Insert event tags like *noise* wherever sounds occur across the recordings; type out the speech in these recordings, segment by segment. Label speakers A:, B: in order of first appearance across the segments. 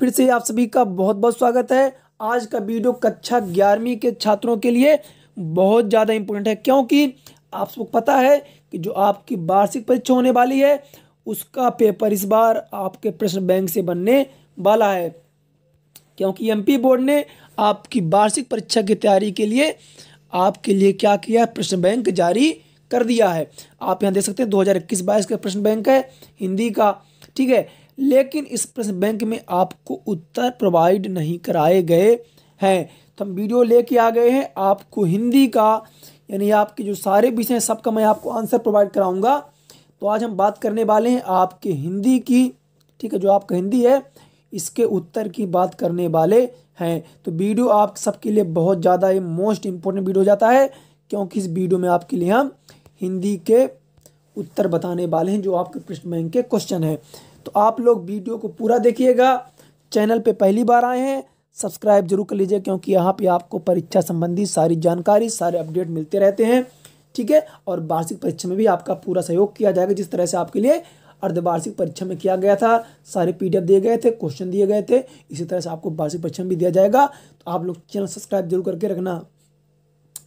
A: फिर से आप सभी का बहुत बहुत स्वागत है आज का वीडियो कक्षा ग्यारहवीं के छात्रों के लिए बहुत ज़्यादा इम्पोर्टेंट है क्योंकि आप सबको पता है कि जो आपकी वार्षिक परीक्षा होने वाली है उसका पेपर इस बार आपके प्रश्न बैंक से बनने वाला है क्योंकि एमपी बोर्ड ने आपकी वार्षिक परीक्षा की तैयारी के लिए आपके लिए क्या किया प्रश्न बैंक जारी कर दिया है आप यहाँ देख सकते हैं दो हज़ार इक्कीस बाईस का प्रश्न बैंक है हिंदी का ठीक है लेकिन इस प्रश्न बैंक में आपको उत्तर प्रोवाइड नहीं कराए गए हैं तो हम वीडियो लेके आ गए हैं आपको हिंदी का यानी आपके जो सारे विषय हैं सबका मैं आपको आंसर प्रोवाइड कराऊंगा तो आज हम बात करने वाले हैं आपके हिंदी की ठीक है जो आपका हिंदी है इसके उत्तर की बात करने वाले हैं तो वीडियो आप सबके लिए बहुत ज़्यादा ये मोस्ट इम्पोर्टेंट वीडियो हो जाता है क्योंकि इस वीडियो में आपके लिए हम हिंदी के उत्तर बताने वाले हैं जो आपके प्रश्न बैंक के क्वेश्चन हैं तो आप लोग वीडियो को पूरा देखिएगा चैनल पे पहली बार आए हैं सब्सक्राइब जरूर कर लीजिए क्योंकि यहाँ पे आपको परीक्षा संबंधी सारी जानकारी सारे अपडेट मिलते रहते हैं ठीक है और वार्षिक परीक्षा में भी आपका पूरा सहयोग किया जाएगा जिस तरह से आपके लिए अर्धवार्षिक परीक्षा में किया गया था सारे पी दिए गए थे क्वेश्चन दिए गए थे इसी तरह से आपको वार्षिक परीक्षा में भी दिया जाएगा तो आप लोग चैनल सब्सक्राइब जरूर करके रखना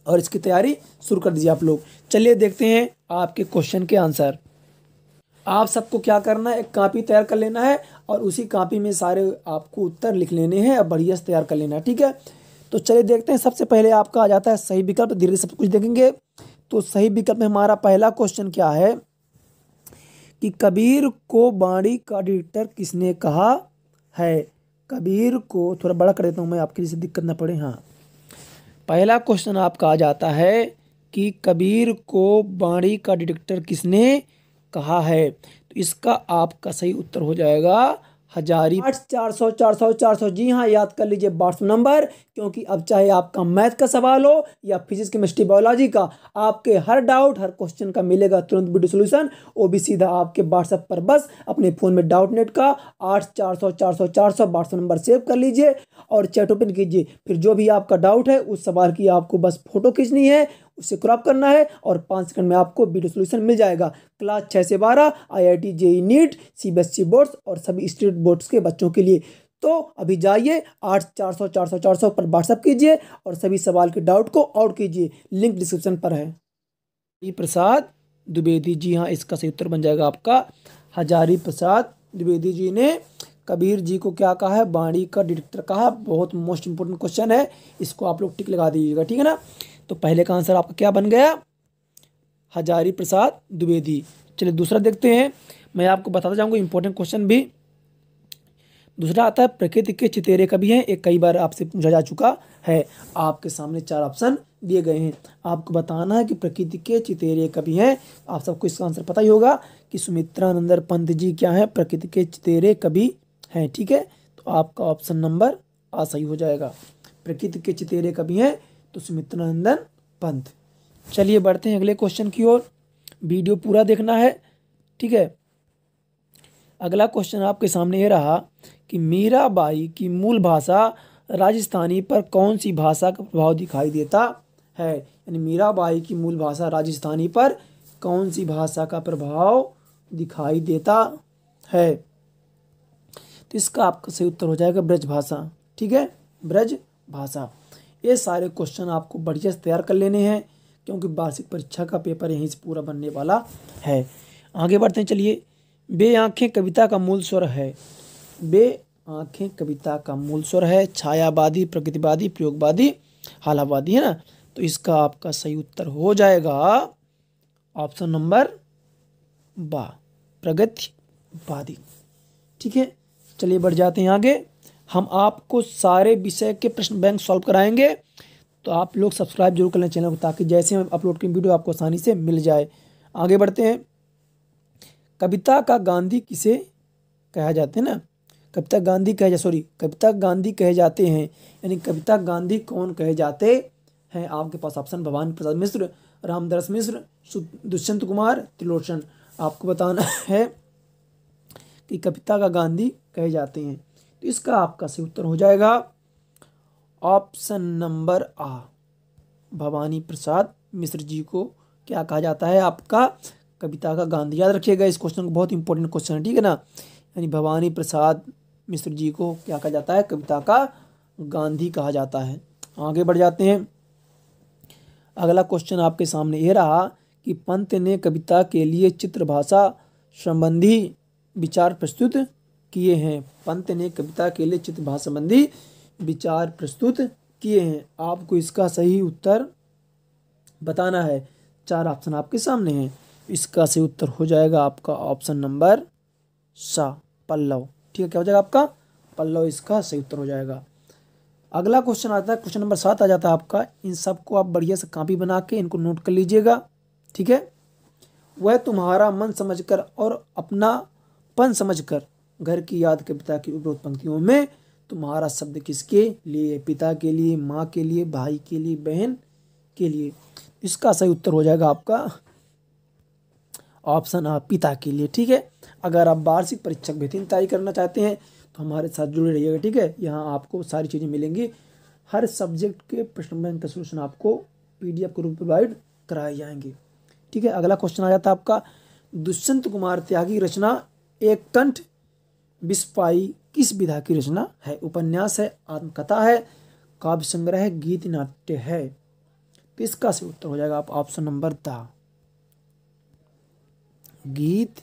A: और इसकी तैयारी शुरू कर दीजिए आप लोग चलिए देखते हैं आपके क्वेश्चन के आंसर आप सबको क्या करना है एक कापी तैयार कर लेना है और उसी कापी में सारे आपको उत्तर लिख लेने हैं और बढ़िया से तैयार कर लेना है ठीक है तो चलिए देखते हैं सबसे पहले आपका आ जाता है सही विकल्प धीरे सब कुछ देखेंगे तो सही विकल्प में हमारा पहला क्वेश्चन क्या है कि कबीर को बाणी का डायरेक्टर किसने कहा है कबीर को थोड़ा बड़ा कर देता हूँ मैं आपके लिए दिक्कत ना पड़े हाँ पहला क्वेश्चन आपका आ जाता है कि कबीर को बाणी का डिटेक्टर किसने कहा है तो इसका आपका सही उत्तर हो जाएगा हजारी आठ चार सौ चार सौ चार सौ जी हाँ याद कर लीजिए व्हाट्सअप नंबर क्योंकि अब चाहे आपका मैथ का सवाल हो या फिजिक्स केमिस्ट्री बायोलॉजी का आपके हर डाउट हर क्वेश्चन का मिलेगा तुरंत वीडियो सोल्यूशन वो भी सीधा आपके व्हाट्सएप पर बस अपने फ़ोन में डाउट नेट का आठ चार सौ चार सौ चार सौ व्हाट्सएप नंबर सेव कर लीजिए और चैट ओपन कीजिए फिर जो भी आपका डाउट है उस सवाल की आपको बस फोटो खींचनी है उसे क्रॉप करना है और पाँच सेकंड में आपको वीडियो सोल्यूशन मिल जाएगा क्लास छः से बारह I I T JEE NEET C B S E boards और सभी स्टेट बोर्ड्स के बच्चों के लिए तो अभी जाइए आठ चार सौ चार सौ चार सौ पर व्हाट्सअप कीजिए और सभी सवाल के डाउट को आउट कीजिए लिंक डिस्क्रिप्शन पर है प्रसाद द्विवेदी जी हाँ इसका सही उत्तर बन जाएगा आपका हजारी प्रसाद द्विवेदी जी ने कबीर जी को क्या कहा है बाणी का डिरेक्टर कहा बहुत मोस्ट इंपॉर्टेंट क्वेश्चन है इसको आप लोग टिक लगा दीजिएगा ठीक है ना तो पहले का आंसर आपका क्या बन गया हजारी प्रसाद द्विवेदी चलिए दूसरा देखते हैं मैं आपको बताता जाऊंगा इंपॉर्टेंट क्वेश्चन भी दूसरा आता है प्रकृति के चितेरे का भी है एक कई बार आपसे पूछा जा चुका है आपके सामने चार ऑप्शन दिए गए हैं आपको बताना है कि प्रकृति के चितेरे का भी है आप सबको इसका आंसर पता ही होगा कि सुमित्रा नंदर पंत जी क्या है प्रकृति के चितेरे कभी हैं ठीक है तो आपका ऑप्शन नंबर आ सही हो जाएगा प्रकृति के चितेरे कभी हैं तो नंदन पंत चलिए बढ़ते हैं अगले क्वेश्चन की ओर वीडियो पूरा देखना है ठीक है अगला क्वेश्चन आपके सामने ये रहा कि मीराबाई की मूल भाषा राजस्थानी पर कौन सी भाषा का प्रभाव दिखाई देता है यानी मीराबाई की मूल भाषा राजस्थानी पर कौन सी भाषा का प्रभाव दिखाई देता है तो इसका आपका सही उत्तर हो जाएगा ब्रज भाषा ठीक है ब्रज भाषा ये सारे क्वेश्चन आपको बढ़िया से तैयार कर लेने हैं क्योंकि वार्षिक परीक्षा का पेपर यहीं से पूरा बनने वाला है आगे बढ़ते हैं चलिए बे आँखें कविता का मूल स्वर है बे आँखें कविता का मूल स्वर है छायावादी प्रकृतिवादी प्रयोगवादी हालावादी है ना तो इसका आपका सही उत्तर हो जाएगा ऑप्शन नंबर बा प्रगतिवादी ठीक है चलिए बढ़ जाते हैं आगे हम आपको सारे विषय के प्रश्न बैंक सॉल्व कराएंगे तो आप लोग सब्सक्राइब जरूर कर लें चैनल को ताकि जैसे हम अपलोड करें वीडियो आपको आसानी से मिल जाए आगे बढ़ते हैं कविता का गांधी किसे कहा जाते हैं ना कविता गांधी कहे जा सॉरी कविता गांधी कहे जाते हैं यानी कविता गांधी कौन कहे जाते हैं आपके पास ऑप्शन भवानी प्रसाद मिश्र रामदास मिश्र दुष्यंत कुमार त्रिलोचन आपको बताना है कि कविता का गांधी कहे जाते हैं तो इसका आपका सही उत्तर हो जाएगा ऑप्शन नंबर आ भवानी प्रसाद मिश्र जी को क्या कहा जाता है आपका कविता का गांधी याद रखिएगा इस क्वेश्चन को बहुत इंपॉर्टेंट क्वेश्चन है ठीक है ना यानी भवानी प्रसाद मिश्र जी को क्या कहा जाता है कविता का गांधी कहा जाता है आगे बढ़ जाते हैं अगला क्वेश्चन आपके सामने ये रहा कि पंत ने कविता के लिए चित्र भाषा संबंधी विचार प्रस्तुत किए हैं पंत ने कविता के लिए चित्रभा संबंधी विचार प्रस्तुत किए हैं आपको इसका सही उत्तर बताना है चार ऑप्शन आपके सामने हैं इसका सही उत्तर हो जाएगा आपका ऑप्शन नंबर सा पल्लव ठीक है क्या हो जाएगा आपका पल्लव इसका सही उत्तर हो जाएगा अगला क्वेश्चन आता है क्वेश्चन नंबर सात आ जाता है आपका इन सबको आप बढ़िया से कापी बना के इनको नोट कर लीजिएगा ठीक है वह तुम्हारा मन समझकर और अपनापन समझकर घर की याद के पिता की उपरोक्त पंक्तियों में तुम्हारा शब्द किसके लिए पिता के लिए माँ के लिए भाई के लिए बहन के लिए इसका सही उत्तर हो जाएगा आपका ऑप्शन आप पिता के लिए ठीक है अगर आप वार्षिक परीक्षा बेहतरीन तैयारी करना चाहते हैं तो हमारे साथ जुड़े रहिएगा ठीक है यहाँ आपको सारी चीज़ें मिलेंगी हर सब्जेक्ट के प्रश्न बैंक का सोल्यूशन आपको पी डी के रूप में प्रोवाइड कराए जाएंगे ठीक है अगला क्वेश्चन आ जाता है आपका दुष्यंत कुमार त्यागी रचना एक कंठ बिस्पाई किस विधा की रचना है उपन्यास है आत्मकथा है काव्य संग्रह है गीत नाट्य है तो इसका से उत्तर हो जाएगा आप ऑप्शन नंबर द गीत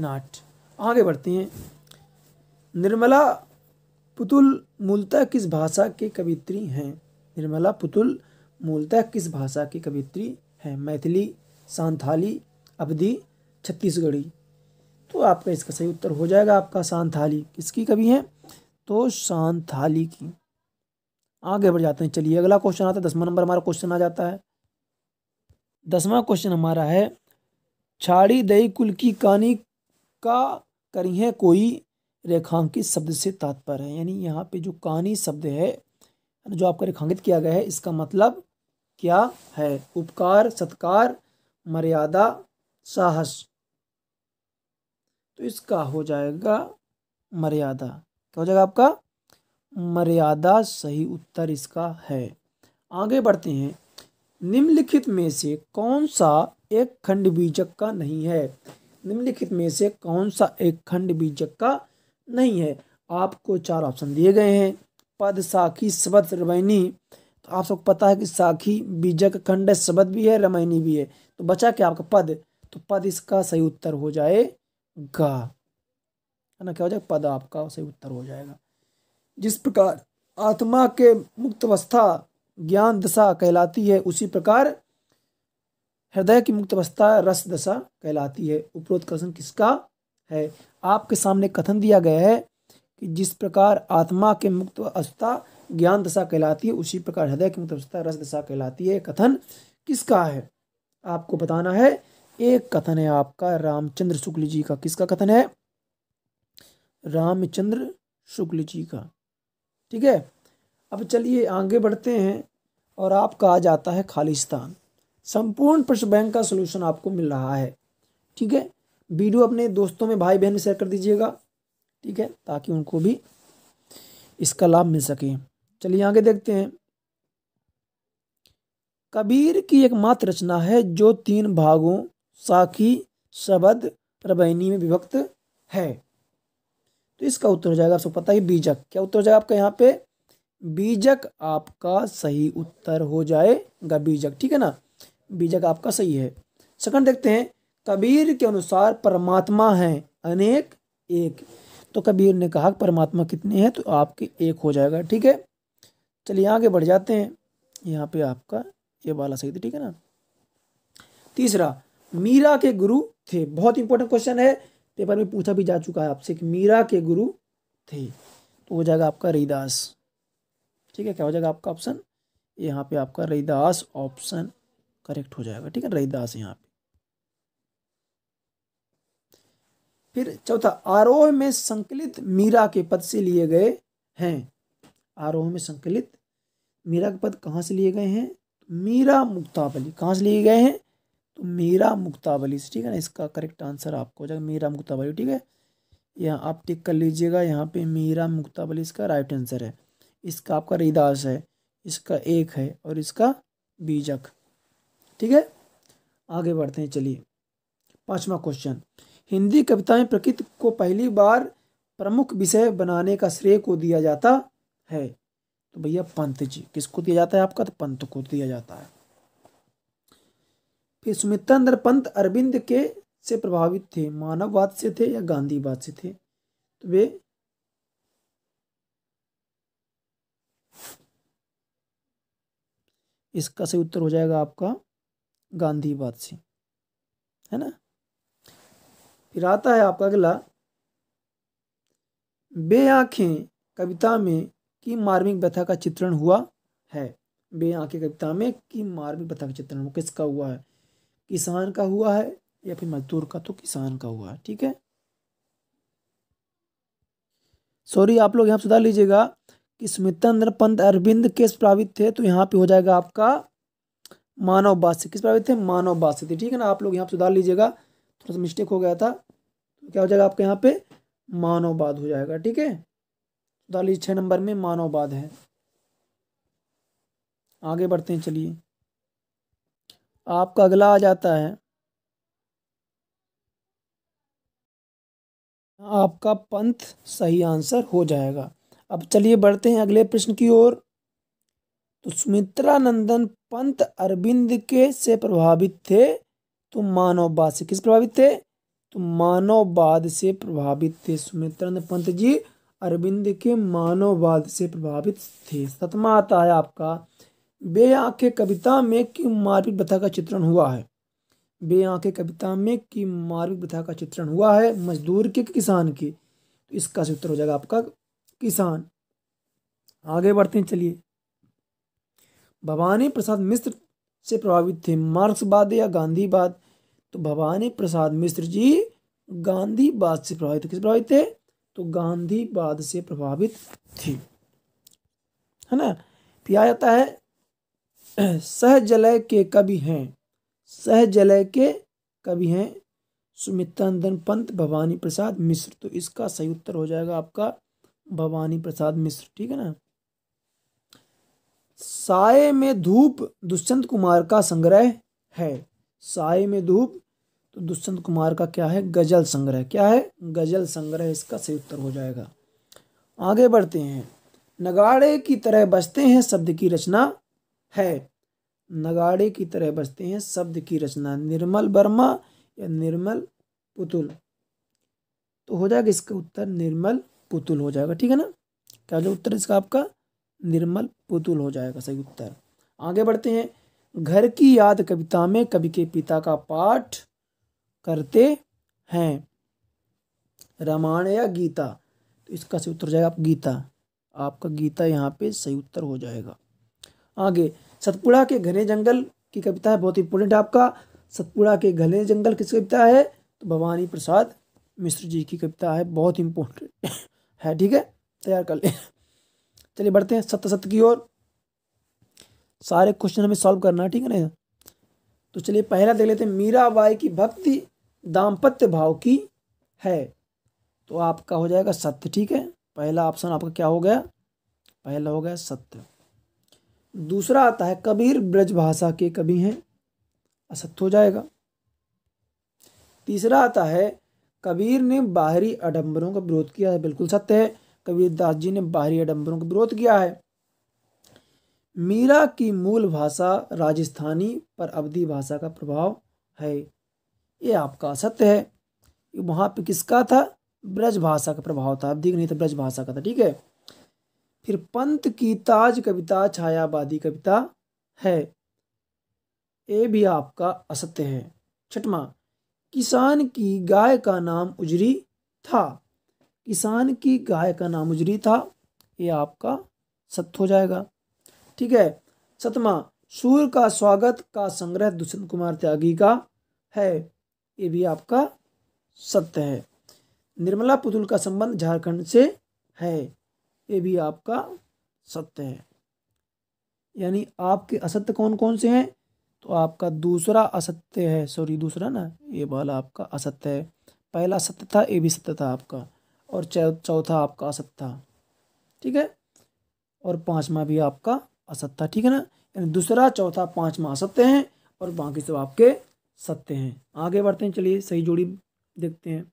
A: नाट्य आगे बढ़ते हैं निर्मला पुतुल मूलतः किस भाषा के कवित्री हैं निर्मला पुतुल मूलतः किस भाषा की कवित्री हैं मैथिली सांथाली अवधि छत्तीसगढ़ी तो आपका इसका सही उत्तर हो जाएगा आपका सांथाली किसकी कवि है तो सांथाली की आगे बढ़ जाते हैं चलिए अगला क्वेश्चन आता है दसवा नंबर हमारा क्वेश्चन आ जाता है दसवा क्वेश्चन हमारा है छाड़ी दई कुल की कहानी का करी है कोई रेखांकित शब्द से तात्पर्य है यानी यहाँ पे जो कहानी शब्द है जो आपका रेखांकित किया गया है इसका मतलब क्या है उपकार सत्कार मर्यादा साहस तो इसका हो जाएगा मर्यादा क्या हो जाएगा आपका मर्यादा सही उत्तर इसका है आगे बढ़ते हैं निम्नलिखित में से कौन सा एक खंड बीजक का नहीं है निम्नलिखित में से कौन सा एक खंड बीजक का नहीं है आपको चार ऑप्शन दिए गए हैं पद साखी शबद रमैनी तो आप सबको पता है कि साखी बीजक खंड शबद भी है रमैनी भी है तो बचा क्या आपका पद तो पद इसका सही उत्तर हो जाए गा है ना क्या हो जाएगा पद आपका सही उत्तर हो जाएगा जिस प्रकार आत्मा के मुक्त अवस्था ज्ञान दशा कहलाती है उसी प्रकार हृदय की मुक्त अवस्था रस दशा कहलाती है उपरोक्त कथन किसका है आपके सामने कथन दिया गया है कि जिस प्रकार आत्मा के मुक्त अवस्था ज्ञान दशा कहलाती है उसी प्रकार हृदय की मुक्त अवस्था रस दशा कहलाती है कथन किसका है आपको बताना है एक कथन है आपका रामचंद्र शुक्ल जी का किसका कथन है रामचंद्र शुक्ल जी का ठीक है अब चलिए आगे बढ़ते हैं और आपका आ जाता है खालिस्तान संपूर्ण प्रश्न बैंक का सोल्यूशन आपको मिल रहा है ठीक है वीडियो अपने दोस्तों में भाई बहन में शेयर कर दीजिएगा ठीक है ताकि उनको भी इसका लाभ मिल सके चलिए आगे देखते हैं कबीर की एकमात्र रचना है जो तीन भागों साखी शबद रबैनी में विभक्त है तो इसका उत्तर हो जाएगा आपको पता है बीजक क्या उत्तर हो जाएगा आपका यहाँ पे बीजक आपका सही उत्तर हो जाएगा बीजक ठीक है ना बीजक आपका सही है सेकंड देखते हैं कबीर के अनुसार परमात्मा है अनेक एक तो कबीर ने कहा परमात्मा कितने हैं तो आपके एक हो जाएगा ठीक है चलिए आगे बढ़ जाते हैं यहाँ पे आपका ये वाला सही था ठीक है ना तीसरा मीरा के गुरु थे बहुत इंपॉर्टेंट क्वेश्चन है पेपर में पूछा भी जा चुका है आपसे कि मीरा के गुरु थे तो हो जाएगा आपका रहीदास ठीक है क्या हो जाएगा आपका ऑप्शन यहाँ पे आपका रहीदास ऑप्शन करेक्ट हो जाएगा ठीक है रहीदास यहाँ पे फिर चौथा आरोह में संकलित मीरा के पद से लिए गए हैं आरोह में संकलित मीरा के पद कहाँ से लिए गए हैं मीरा मुक्तावली कहाँ से लिए गए हैं तो मीरा मुक्तावली से ठीक है ना इसका करेक्ट आंसर आपको हो जाएगा मीरा मुक्तावली ठीक है यहाँ आप टिक कर लीजिएगा यहाँ पे मीरा मुक्तावली इसका राइट आंसर है इसका आपका रिदास है इसका एक है और इसका बीजक ठीक है आगे बढ़ते हैं चलिए पांचवा क्वेश्चन हिंदी कविताएँ प्रकृति को पहली बार प्रमुख विषय बनाने का श्रेय को दिया जाता है तो भैया पंत जी किसको दिया जाता है आपका तो पंत को दिया जाता है फिर सुमित्रांदर पंत अरविंद के से प्रभावित थे मानववाद से थे या गांधीवाद से थे तो वे इसका सही उत्तर हो जाएगा आपका गांधीवाद से है ना फिर आता है आपका अगला बे आंखें कविता में की मार्मिक व्यथा का चित्रण हुआ है बे आंखें कविता में की मार्मिक व्यथा का चित्रण किसका हुआ है किसान का हुआ है या फिर मजदूर का तो किसान का हुआ है ठीक है सॉरी आप लोग यहाँ सुधार लीजिएगा कि सुमित्र पंत अरविंद किस प्रावित थे तो यहाँ पे हो जाएगा आपका मानव बाद किस प्रावित थे मानव बाद थे ठीक है ना आप लोग यहाँ सुधार लीजिएगा थोड़ा सा मिस्टेक हो गया था तो क्या हो जाएगा आपके यहाँ पे मानववाद हो जाएगा ठीक है सुधार लीजिए छः नंबर में मानववाद है आगे बढ़ते हैं चलिए आपका अगला आ जाता है आपका पंथ सही आंसर हो जाएगा अब चलिए बढ़ते हैं अगले प्रश्न की ओर तो सुमित्रा नंदन पंत अरविंद के से प्रभावित थे तो मानववाद से किस प्रभावित थे तो मानववाद से प्रभावित थे नंदन पंत जी अरविंद के मानववाद से प्रभावित थे सतमा आता है आपका बे आंखें कविता में कि मार्मिक प्रथा का चित्रण हुआ है बे आंखें कविता में कि मार्मिक प्रथा का चित्रण हुआ है मजदूर के किसान की तो इसका उत्तर हो जाएगा आपका किसान आगे बढ़ते हैं चलिए भवानी प्रसाद मिश्र से प्रभावित थे मार्क्सवाद या गांधीवाद तो भवानी प्रसाद मिश्र जी गांधीवाद से प्रभावित किस प्रभावित थे तो गांधीवाद से प्रभावित थी है ना फिर आ जाता है *clears throat* सहजलय के कवि हैं सहजलय के कवि हैं सुमित्रंदन पंत भवानी प्रसाद मिश्र तो इसका सही उत्तर हो जाएगा आपका भवानी प्रसाद मिश्र ठीक है ना साय में धूप दुष्यंत कुमार का संग्रह है साय में धूप तो दुष्यंत कुमार का क्या है गजल संग्रह क्या है गजल संग्रह इसका सही उत्तर हो जाएगा आगे बढ़ते हैं नगाड़े की तरह बजते हैं शब्द की रचना है नगाड़े की तरह बजते हैं शब्द की रचना निर्मल वर्मा या निर्मल पुतुल तो हो जाएगा इसका उत्तर निर्मल पुतुल हो जाएगा ठीक है ना क्या जो उत्तर इसका आपका निर्मल पुतुल हो जाएगा सही उत्तर आगे बढ़ते हैं घर की याद कविता में कवि के पिता का पाठ करते हैं रामायण या गीता तो इसका सही उत्तर हो जाएगा आप गीता आपका गीता यहाँ पे सही उत्तर हो जाएगा आगे सतपुड़ा के घने जंगल की कविता है बहुत इंपॉर्टेंट आपका सतपुड़ा के घने जंगल किस कविता है तो भवानी प्रसाद मिश्र जी की कविता है बहुत इंपॉर्टेंट *laughs* है ठीक है तैयार कर ले चलिए बढ़ते हैं सत्य सत्य की ओर सारे क्वेश्चन हमें सॉल्व करना है ठीक है ना तो चलिए पहला देख लेते हैं मीराबाई की भक्ति दाम्पत्य भाव की है तो आपका हो जाएगा सत्य ठीक है पहला ऑप्शन आपका क्या हो गया पहला हो गया सत्य दूसरा आता है कबीर ब्रज भाषा के कवि हैं असत्य हो जाएगा तीसरा आता है कबीर ने बाहरी अडम्बरों का विरोध किया है बिल्कुल सत्य है कबीर दास जी ने बाहरी अडम्बरों का विरोध किया है मीरा की मूल भाषा राजस्थानी पर अवधि भाषा का प्रभाव है ये आपका असत्य है वहाँ पे किसका था ब्रज भाषा का प्रभाव था अवधि नहीं था तो ब्रज भाषा का था ठीक है फिर पंत की ताज कविता छायावादी कविता है ये भी आपका असत्य है छठवा किसान की गाय का नाम उजरी था किसान की गाय का नाम उजरी था ये आपका सत्य हो जाएगा ठीक है सतमा सूर्य का स्वागत का संग्रह दुष्यंत कुमार त्यागी का है ये भी आपका सत्य है निर्मला पुतुल का संबंध झारखंड से है ये भी आपका सत्य है यानी आपके असत्य कौन कौन से हैं तो आपका दूसरा असत्य है सॉरी दूसरा ना ये वाला आपका असत्य है पहला सत्य था ये भी सत्य था आपका और चौथा आपका असत्य था ठीक है और पांचवा भी आपका असत्य था ठीक है ना यानी दूसरा चौथा पांचवा असत्य हैं और बाकी सब आपके सत्य हैं आगे बढ़ते हैं चलिए सही जोड़ी देखते हैं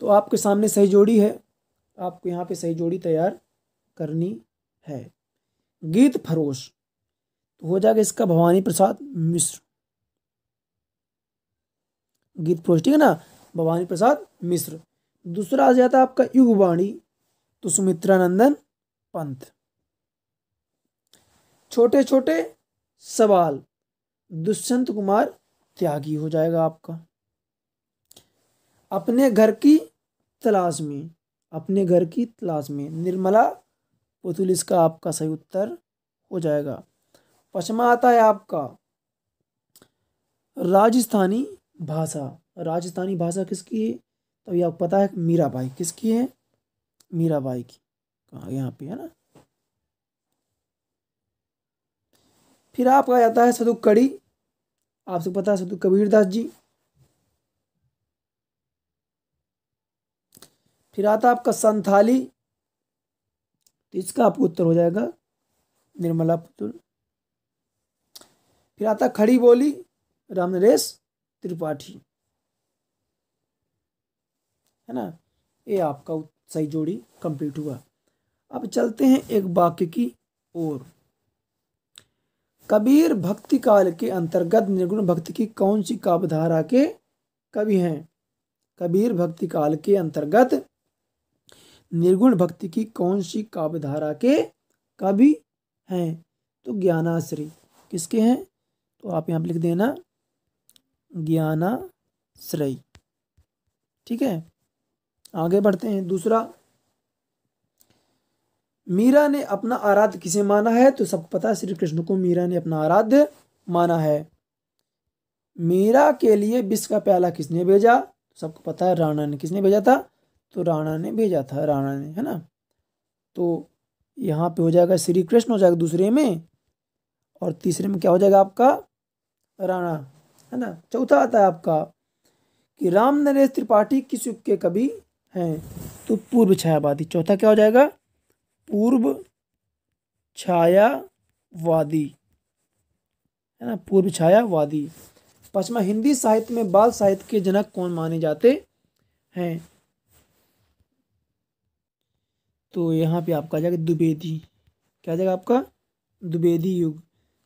A: तो आपके सामने सही जोड़ी है आपको यहाँ पे सही जोड़ी तैयार करनी है गीत फरोश तो हो जाएगा इसका भवानी प्रसाद मिश्र गीत फरोश ठीक है ना भवानी प्रसाद मिश्र दूसरा आ जाता है आपका युगवाणी तो सुमित्रा नंदन पंत छोटे छोटे सवाल दुष्यंत कुमार त्यागी हो जाएगा आपका अपने घर की तलाश में अपने घर की तलाश में निर्मला पुतुल इसका आपका सही उत्तर हो जाएगा पश्चिमा आता है आपका राजस्थानी भाषा राजस्थानी भाषा किसकी है तो ये आपको पता है मीराबाई किसकी है मीरा बाई की कहा यहाँ पे है ना फिर आपका जाता है सदुक कड़ी आपसे पता है सदुक कबीरदास जी फिर आता आपका संथाली तो इसका आपको उत्तर हो जाएगा निर्मला पुतुल फिर आता खड़ी बोली राम नरेश त्रिपाठी है ना ये आपका सही जोड़ी कंप्लीट हुआ अब चलते हैं एक वाक्य की ओर कबीर भक्ति काल के अंतर्गत निर्गुण भक्ति की कौन सी काव्यधारा के कवि हैं कबीर भक्ति काल के अंतर्गत निर्गुण भक्ति की कौन सी काव्यधारा के कवि हैं तो ज्ञानाश्री किसके हैं तो आप यहाँ पर लिख देना ज्ञानाश्रय ठीक है आगे बढ़ते हैं दूसरा मीरा ने अपना आराध्य किसे माना है तो सबको पता है श्री कृष्ण को मीरा ने अपना आराध्य माना है मीरा के लिए विष का प्याला किसने भेजा तो सबको पता है राणा ने किसने भेजा था तो राणा ने भेजा था राणा ने है ना तो यहाँ पे हो जाएगा श्री कृष्ण हो जाएगा दूसरे में और तीसरे में क्या हो जाएगा आपका राणा है ना चौथा आता है आपका कि राम नरेश त्रिपाठी किस युग के कवि हैं तो पूर्व छायावादी चौथा क्या हो जाएगा पूर्व छायावादी है ना पूर्व छायावादी पश्चिमा हिंदी साहित्य में बाल साहित्य के जनक कौन माने जाते हैं तो यहाँ पे आपका आ जाएगा द्विवेदी क्या आ जाएगा आपका द्विवेदी युग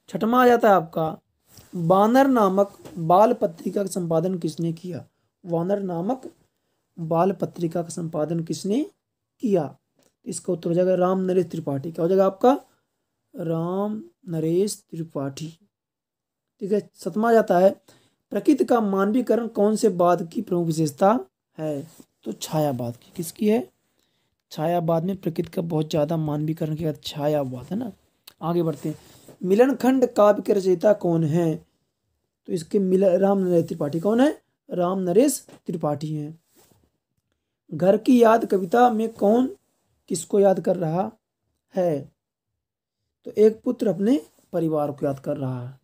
A: छठवा आ जाता है आपका वानर नामक बाल पत्रिका का संपादन किसने किया वानर नामक बाल पत्रिका का संपादन किसने किया इसका उत्तर हो जाएगा राम नरेश त्रिपाठी क्या हो जाएगा आपका राम नरेश त्रिपाठी ठीक है सतमा जाता है प्रकृति का मानवीकरण कौन से बाद की प्रमुख विशेषता है तो छायावाद की किसकी है छायावाद में प्रकृति का बहुत ज़्यादा मानवीकरण के बाद छायावाद है ना आगे बढ़ते हैं मिलनखंड काव्य के रचयिता कौन है तो इसके मिल राम नरेश त्रिपाठी कौन है राम नरेश त्रिपाठी हैं घर की याद कविता में कौन किसको याद कर रहा है तो एक पुत्र अपने परिवार को याद कर रहा है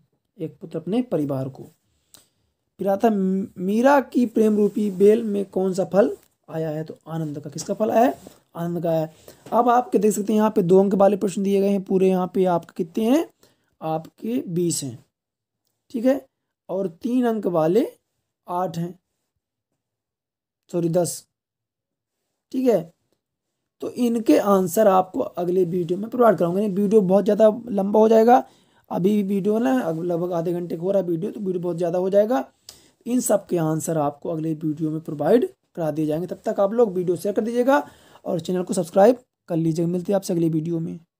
A: एक पुत्र अपने परिवार को फिर आता मीरा की प्रेम रूपी बेल में कौन सा फल आया है तो आनंद का किसका फल आया है आनंद का आया अब आपके देख सकते हैं यहाँ पे दो अंक वाले प्रश्न दिए गए हैं पूरे यहाँ पे आपके कितने हैं आपके बीस हैं ठीक है और तीन अंक वाले आठ हैं सॉरी दस ठीक है तो इनके आंसर आपको अगले वीडियो में प्रोवाइड कराऊंगा वीडियो बहुत ज़्यादा लंबा हो जाएगा अभी वीडियो ना लगभग आधे घंटे का हो रहा है वीडियो तो वीडियो बहुत ज़्यादा हो जाएगा इन सब के आंसर आपको अगले वीडियो में प्रोवाइड करा दिए जाएंगे तब तक आप लोग वीडियो शेयर कर दीजिएगा और चैनल को सब्सक्राइब कर लीजिएगा मिलते हैं आपसे अगली वीडियो में